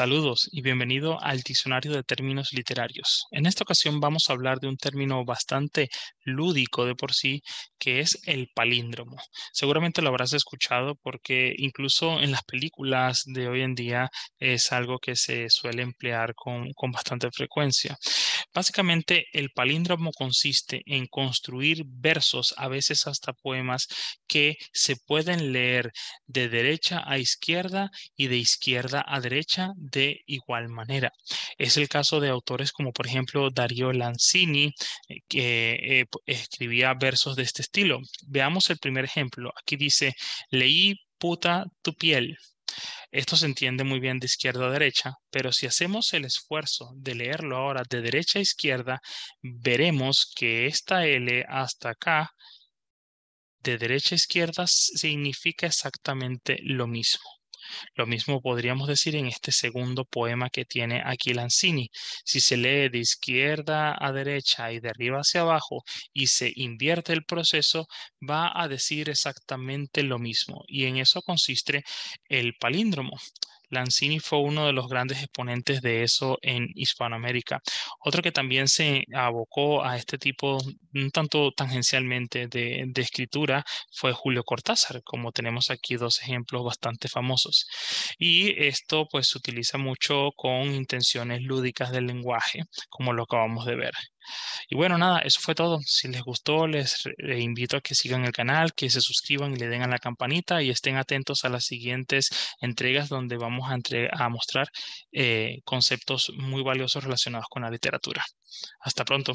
Saludos y bienvenido al Diccionario de Términos Literarios. En esta ocasión vamos a hablar de un término bastante lúdico de por sí, que es el palíndromo. Seguramente lo habrás escuchado porque incluso en las películas de hoy en día es algo que se suele emplear con, con bastante frecuencia. Básicamente, el palíndromo consiste en construir versos, a veces hasta poemas, que se pueden leer de derecha a izquierda y de izquierda a derecha de igual manera. Es el caso de autores como, por ejemplo, Dario Lanzini, eh, que eh, escribía versos de este estilo. Veamos el primer ejemplo. Aquí dice, leí puta tu piel, esto se entiende muy bien de izquierda a derecha, pero si hacemos el esfuerzo de leerlo ahora de derecha a izquierda, veremos que esta L hasta acá, de derecha a izquierda, significa exactamente lo mismo. Lo mismo podríamos decir en este segundo poema que tiene aquí Lanzini. Si se lee de izquierda a derecha y de arriba hacia abajo y se invierte el proceso, va a decir exactamente lo mismo. Y en eso consiste el palíndromo. Lanzini fue uno de los grandes exponentes de eso en Hispanoamérica. Otro que también se abocó a este tipo un tanto tangencialmente de, escritura fue Julio Cortázar, como tenemos aquí dos ejemplos bastante famosos. Y esto pues se utiliza mucho con intenciones lúdicas del lenguaje, como lo acabamos de ver. Y bueno, nada, eso fue todo. Si les gustó, les, invito a que sigan el canal, que se suscriban y le den a la campanita y estén atentos a las siguientes entregas donde vamos a, mostrar eh, conceptos muy valiosos relacionados con la literatura. Hasta pronto.